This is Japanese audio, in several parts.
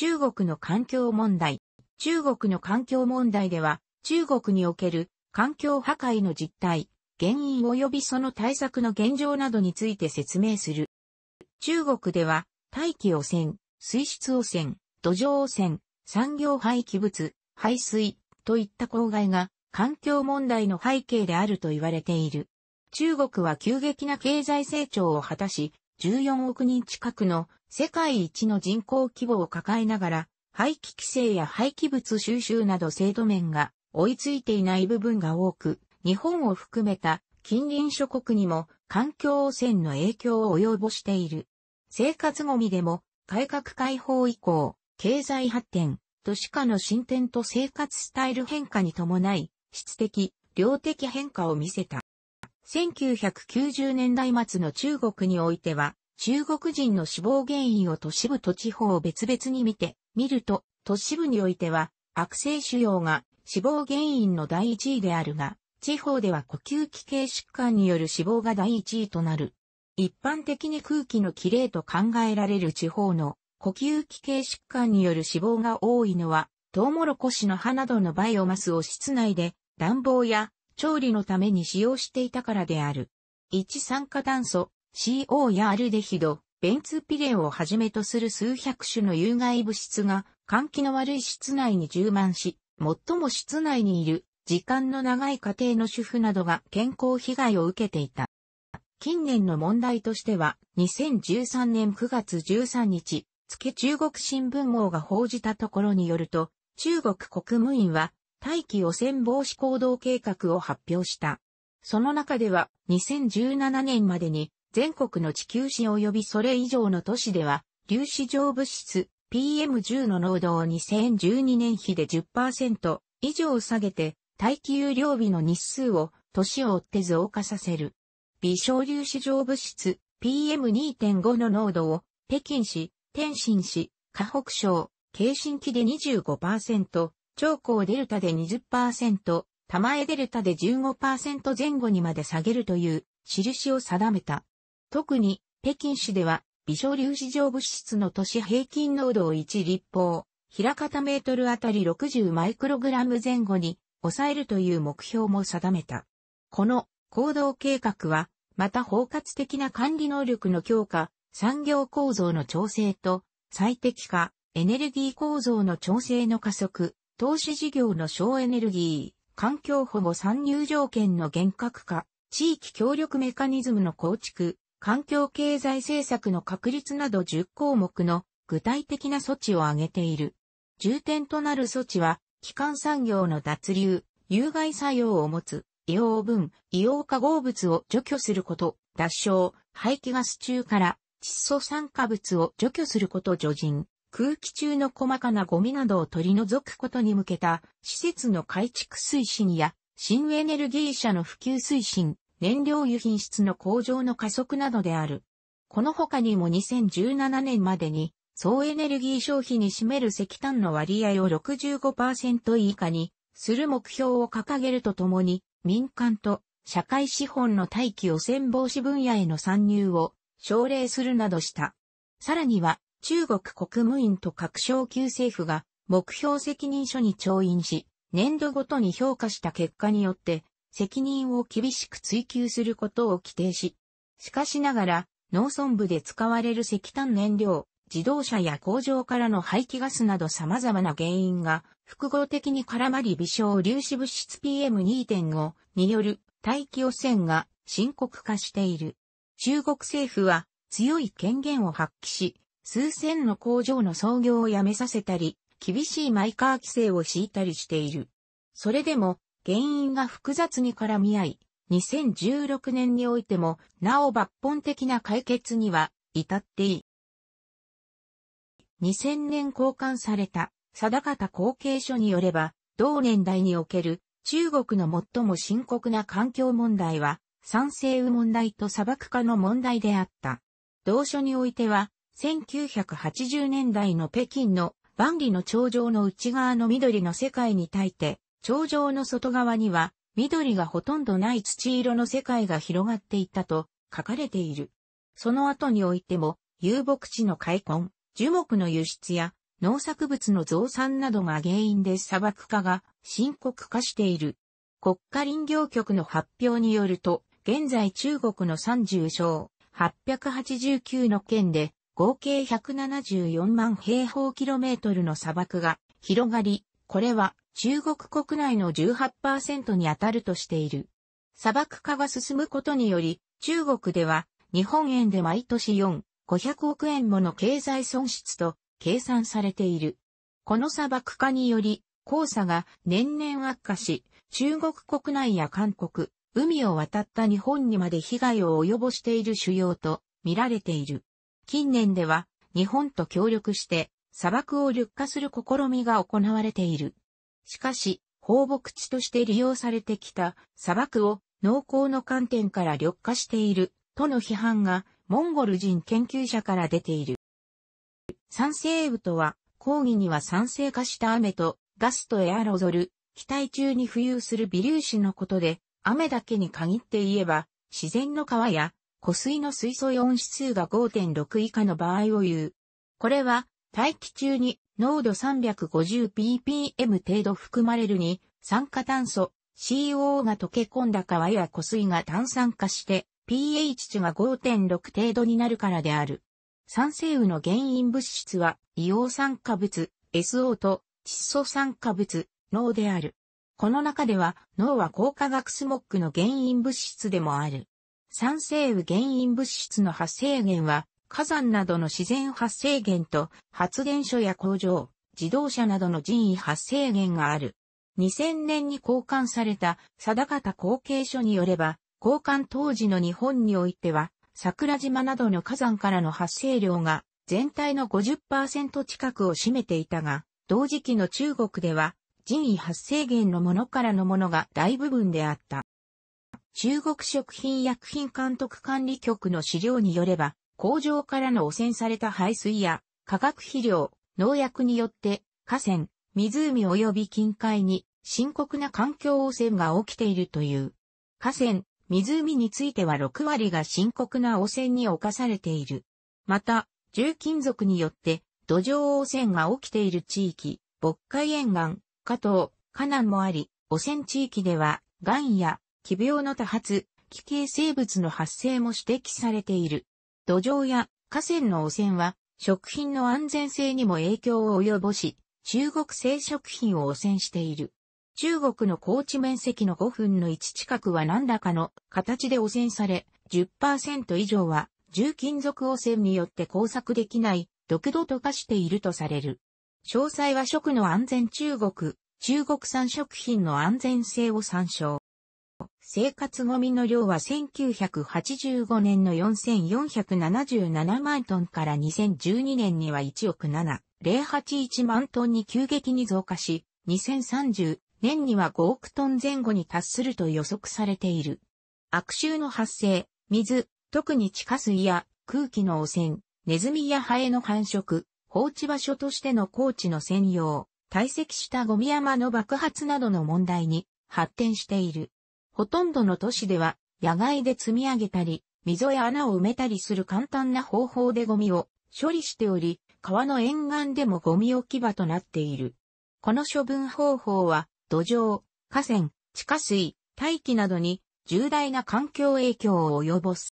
中国の環境問題。中国の環境問題では、中国における環境破壊の実態、原因及びその対策の現状などについて説明する。中国では、大気汚染、水質汚染、土壌汚染、産業廃棄物、排水といった公害が環境問題の背景であると言われている。中国は急激な経済成長を果たし、14億人近くの世界一の人口規模を抱えながら、廃棄規制や廃棄物収集など制度面が追いついていない部分が多く、日本を含めた近隣諸国にも環境汚染の影響を及ぼしている。生活ゴミでも改革開放以降、経済発展、都市化の進展と生活スタイル変化に伴い、質的、量的変化を見せた。1990年代末の中国においては、中国人の死亡原因を都市部と地方を別々に見て、見ると、都市部においては、悪性腫瘍が死亡原因の第一位であるが、地方では呼吸器系疾患による死亡が第一位となる。一般的に空気のきれいと考えられる地方の呼吸器系疾患による死亡が多いのは、トウモロコシの葉などのバイオマスを室内で暖房や調理のために使用していたからである。一酸化炭素、CO やアルデヒド、ベンツピレンをはじめとする数百種の有害物質が換気の悪い室内に充満し、最も室内にいる時間の長い家庭の主婦などが健康被害を受けていた。近年の問題としては、2013年9月13日、月中国新聞網が報じたところによると、中国国務院は、大気汚染防止行動計画を発表した。その中では、2017年までに、全国の地球史及びそれ以上の都市では、粒子状物質 PM10 の濃度を2012年比で10%以上下げて、大気有料日の日数を年を追って増加させる。微小粒子状物質 PM2.5 の濃度を北京市、天津市、河北省、京津期で25%、長江デルタで20%、玉江デルタで15%前後にまで下げるという印を定めた。特に、北京市では、微小粒子状物質の都市平均濃度を1立方、平方メートルあたり60マイクログラム前後に抑えるという目標も定めた。この行動計画は、また包括的な管理能力の強化、産業構造の調整と最適化、エネルギー構造の調整の加速、投資事業の省エネルギー、環境保護参入条件の厳格化、地域協力メカニズムの構築、環境経済政策の確立など10項目の具体的な措置を挙げている。重点となる措置は、基幹産業の脱硫、有害作用を持つ、硫黄分、硫黄化合物を除去すること、脱症、排気ガス中から窒素酸化物を除去すること除人、空気中の細かなゴミなどを取り除くことに向けた施設の改築推進や新エネルギー車の普及推進、燃料油品質の向上の加速などである。この他にも2017年までに、総エネルギー消費に占める石炭の割合を65%以下にする目標を掲げるとともに、民間と社会資本の大気汚染防止分野への参入を奨励するなどした。さらには、中国国務院と各省級政府が目標責任書に調印し、年度ごとに評価した結果によって、責任を厳しく追求することを規定し、しかしながら、農村部で使われる石炭燃料、自動車や工場からの排気ガスなど様々な原因が複合的に絡まり微小粒子物質 PM2.5 による大気汚染が深刻化している。中国政府は強い権限を発揮し、数千の工場の操業をやめさせたり、厳しいマイカー規制を敷いたりしている。それでも原因が複雑に絡み合い、2016年においても、なお抜本的な解決には至っていい。2000年交換された、定方後継書によれば、同年代における中国の最も深刻な環境問題は、酸性雨問題と砂漠化の問題であった。同書においては、1980年代の北京の万里の頂上の内側の緑の世界に対て、頂上の外側には、緑がほとんどない土色の世界が広がっていたと書かれている。その後においても、遊牧地の開墾、樹木の輸出や農作物の増産などが原因で砂漠化が深刻化している。国家林業局の発表によると、現在中国の30省889の県で合計174万平方キロメートルの砂漠が広がり、これは中国国内の18%に当たるとしている。砂漠化が進むことにより、中国では日本円で毎年4、500億円もの経済損失と計算されている。この砂漠化により、黄砂が年々悪化し、中国国内や韓国、海を渡った日本にまで被害を及ぼしている主要と見られている。近年では日本と協力して砂漠を緑化する試みが行われている。しかし、放牧地として利用されてきた砂漠を農耕の観点から緑化しているとの批判がモンゴル人研究者から出ている。酸性雨とは、抗議には酸性化した雨とガスとエアロゾル、気体中に浮遊する微粒子のことで、雨だけに限って言えば、自然の川や湖水の水素温指数が5.6以下の場合を言う。これは、大気中に濃度 350ppm 程度含まれるに、酸化炭素、CO o が溶け込んだ川や湖水が炭酸化して、pH 値が5.6程度になるからである。酸性雨の原因物質は、硫黄酸化物、SO と窒素酸化物、脳である。この中では、脳は高化学スモックの原因物質でもある。酸性雨原因物質の発生源は、火山などの自然発生源と発電所や工場、自動車などの人為発生源がある。2000年に交換された定方後継書によれば、交換当時の日本においては、桜島などの火山からの発生量が全体の50%近くを占めていたが、同時期の中国では人為発生源のものからのものが大部分であった。中国食品薬品監督管理局の資料によれば、工場からの汚染された排水や化学肥料、農薬によって河川、湖及び近海に深刻な環境汚染が起きているという。河川、湖については6割が深刻な汚染に侵されている。また、重金属によって土壌汚染が起きている地域、渤海沿岸、加藤、河南もあり、汚染地域では、癌や、奇病の多発、危険生物の発生も指摘されている。土壌や河川の汚染は食品の安全性にも影響を及ぼし、中国製食品を汚染している。中国の高地面積の5分の1近くは何らかの形で汚染され、10%以上は重金属汚染によって工作できない毒土と化しているとされる。詳細は食の安全中国、中国産食品の安全性を参照。生活ゴミの量は1985年の4477万トンから2012年には1億7081万トンに急激に増加し、2030年には5億トン前後に達すると予測されている。悪臭の発生、水、特に地下水や空気の汚染、ネズミやハエの繁殖、放置場所としての高地の専用、堆積したゴミ山の爆発などの問題に発展している。ほとんどの都市では、野外で積み上げたり、溝や穴を埋めたりする簡単な方法でゴミを処理しており、川の沿岸でもゴミ置き場となっている。この処分方法は、土壌、河川、地下水、大気などに重大な環境影響を及ぼす。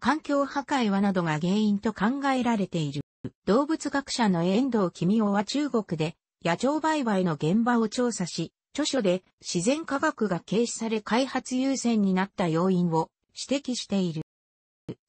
環境破壊はなどが原因と考えられている。動物学者の遠藤公夫は中国で野鳥売買の現場を調査し、著書で自然科学が軽視され開発優先になった要因を指摘している。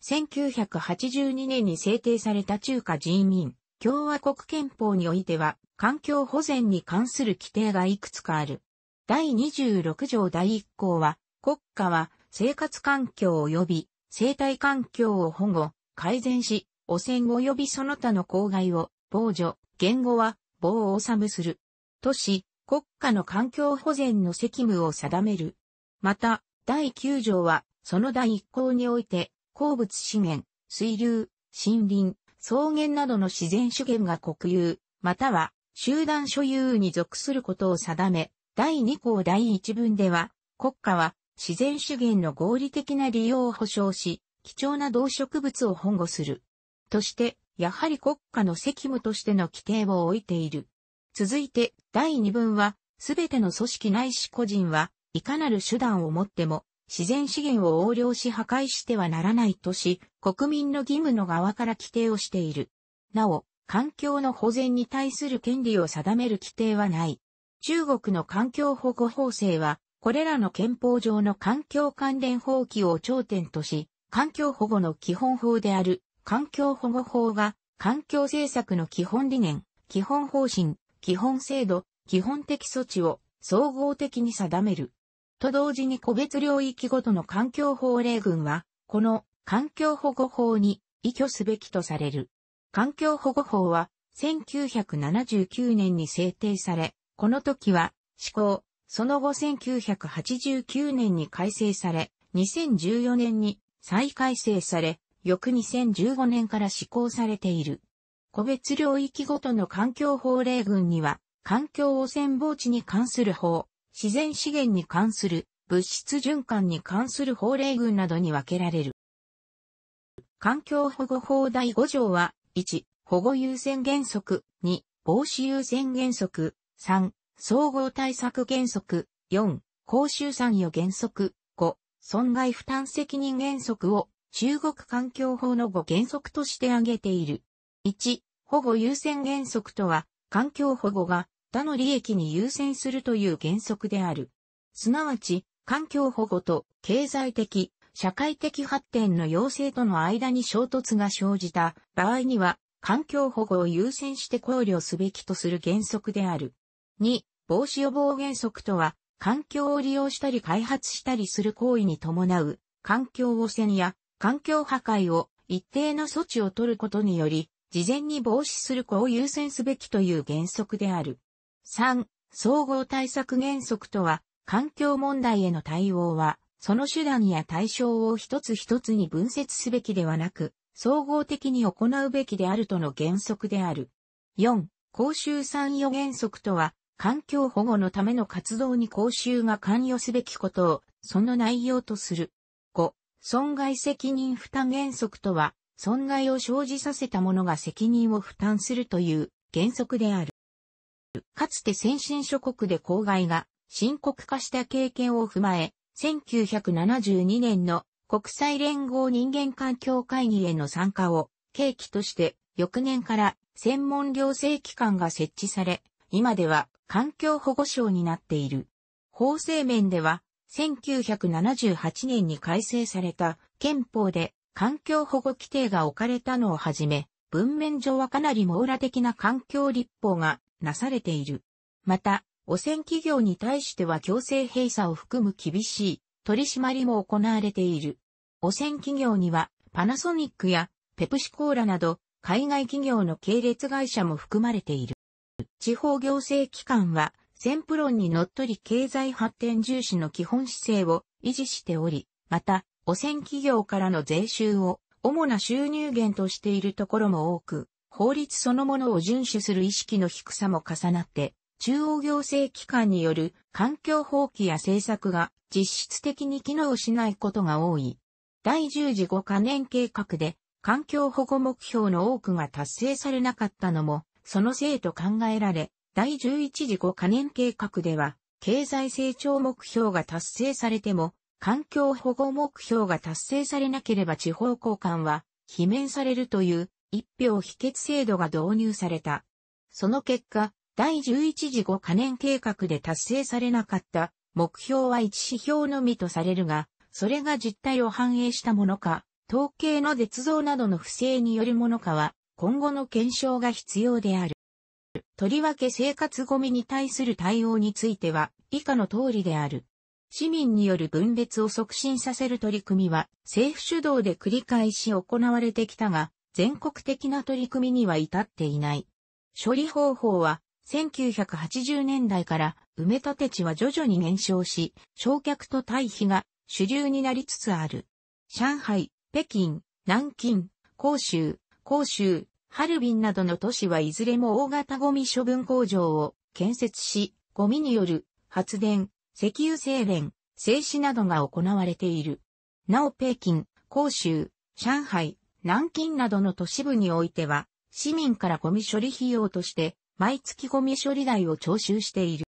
1982年に制定された中華人民共和国憲法においては環境保全に関する規定がいくつかある。第26条第1項は国家は生活環境及び生態環境を保護、改善し、汚染及びその他の公害を、防除、言語は、棒を治むする。都市、国家の環境保全の責務を定める。また、第9条は、その第1項において、鉱物資源、水流、森林、草原などの自然資源が国有、または集団所有に属することを定め、第2項第1文では、国家は自然資源の合理的な利用を保障し、貴重な動植物を保護する。として、やはり国家の責務としての規定を置いている。続いて、第二文は、すべての組織ないし個人は、いかなる手段をもっても、自然資源を横領し破壊してはならないとし、国民の義務の側から規定をしている。なお、環境の保全に対する権利を定める規定はない。中国の環境保護法制は、これらの憲法上の環境関連法規を頂点とし、環境保護の基本法である環境保護法が環境政策の基本理念、基本方針、基本制度、基本的措置を総合的に定める。と同時に個別領域ごとの環境法令群は、この環境保護法に依拠すべきとされる。環境保護法は1979年に制定され、この時は施行、その後1989年に改正され、2014年に再改正され、翌2015年から施行されている。個別領域ごとの環境法令群には、環境汚染防止に関する法、自然資源に関する、物質循環に関する法令群などに分けられる。環境保護法第5条は、1、保護優先原則、2、防止優先原則、3、総合対策原則、4、公衆参与原則、5、損害負担責任原則を中国環境法の5原則として挙げている。1、保護優先原則とは、環境保護が他の利益に優先するという原則である。すなわち、環境保護と経済的、社会的発展の要請との間に衝突が生じた場合には、環境保護を優先して考慮すべきとする原則である。2、防止予防原則とは、環境を利用したり開発したりする行為に伴う、環境汚染や環境破壊を一定の措置を取ることにより、事前に防止する子を優先すべきという原則である。3、総合対策原則とは、環境問題への対応は、その手段や対象を一つ一つに分節すべきではなく、総合的に行うべきであるとの原則である。4、公衆参与原則とは、環境保護のための活動に公衆が関与すべきことを、その内容とする。5、損害責任負担原則とは、損害を生じさせた者が責任を負担するという原則である。かつて先進諸国で公害が深刻化した経験を踏まえ、1972年の国際連合人間環境会議への参加を契機として翌年から専門行政機関が設置され、今では環境保護省になっている。法制面では1978年に改正された憲法で環境保護規定が置かれたのをはじめ、文面上はかなり網羅的な環境立法がなされている。また、汚染企業に対しては強制閉鎖を含む厳しい取り締まりも行われている。汚染企業にはパナソニックやペプシコーラなど海外企業の系列会社も含まれている。地方行政機関は先プ論にのっとり経済発展重視の基本姿勢を維持しており、また汚染企業からの税収を主な収入源としているところも多く、法律そのものを遵守する意識の低さも重なって、中央行政機関による環境放棄や政策が実質的に機能しないことが多い。第10次五カ年計画で環境保護目標の多くが達成されなかったのも、そのせいと考えられ、第11次五カ年計画では、経済成長目標が達成されても、環境保護目標が達成されなければ地方交換は、罷免されるという、一票否決制度が導入された。その結果、第11次5可燃計画で達成されなかった目標は1指標のみとされるが、それが実態を反映したものか、統計の捏造などの不正によるものかは、今後の検証が必要である。とりわけ生活ゴミに対する対応については、以下の通りである。市民による分裂を促進させる取り組みは政府主導で繰り返し行われてきたが、全国的な取り組みには至っていない。処理方法は1980年代から埋め立て地は徐々に減少し、焼却と退避が主流になりつつある。上海、北京、南京、広州、広州、ハルビンなどの都市はいずれも大型ゴミ処分工場を建設し、ゴミによる発電、石油精錬、製紙などが行われている。なお北京、広州、上海、南京などの都市部においては、市民からゴミ処理費用として、毎月ゴミ処理代を徴収している。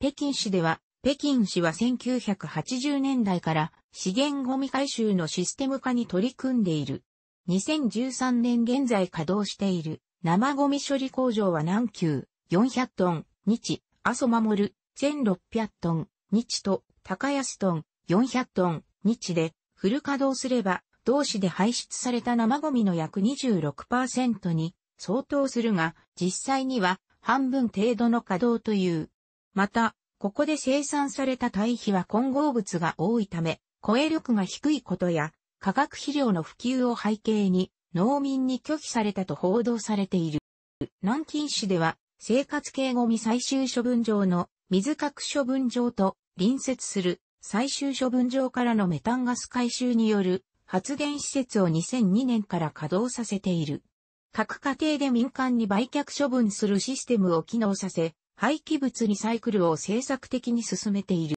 北京市では、北京市は1980年代から資源ゴミ回収のシステム化に取り組んでいる。2013年現在稼働している生ゴミ処理工場は南急400トン、日、阿蘇守1600トン、日と高安トン400トン日でフル稼働すれば同市で排出された生ゴミの約26%に相当するが実際には半分程度の稼働という。また、ここで生産された堆肥は混合物が多いため、超え力が低いことや、化学肥料の普及を背景に、農民に拒否されたと報道されている。南京市では、生活系ゴミ最終処分場の水核処分場と隣接する最終処分場からのメタンガス回収による発電施設を2002年から稼働させている。各家庭で民間に売却処分するシステムを機能させ、廃棄物リサイクルを政策的に進めている。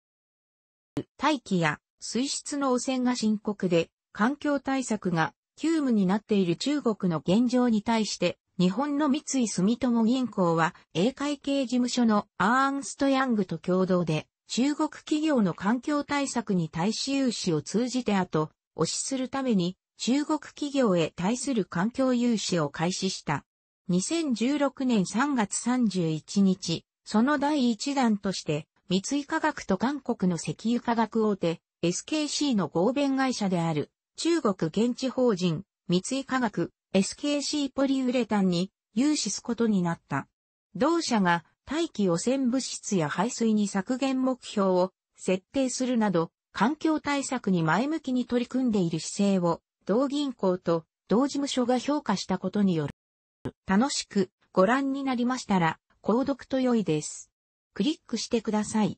大気や水質の汚染が深刻で、環境対策が急務になっている中国の現状に対して、日本の三井住友銀行は、英会系事務所のアーンストヤングと共同で、中国企業の環境対策に対し融資を通じて後、押しするために中国企業へ対する環境融資を開始した。2016年3月31日、その第1弾として、三井化学と韓国の石油化学大手、SKC の合弁会社である、中国現地法人、三井化学、SKC ポリウレタンに融資すことになった。同社が大気汚染物質や排水に削減目標を設定するなど、環境対策に前向きに取り組んでいる姿勢を、同銀行と同事務所が評価したことによる。楽しくご覧になりましたら、購読と良いです。クリックしてください。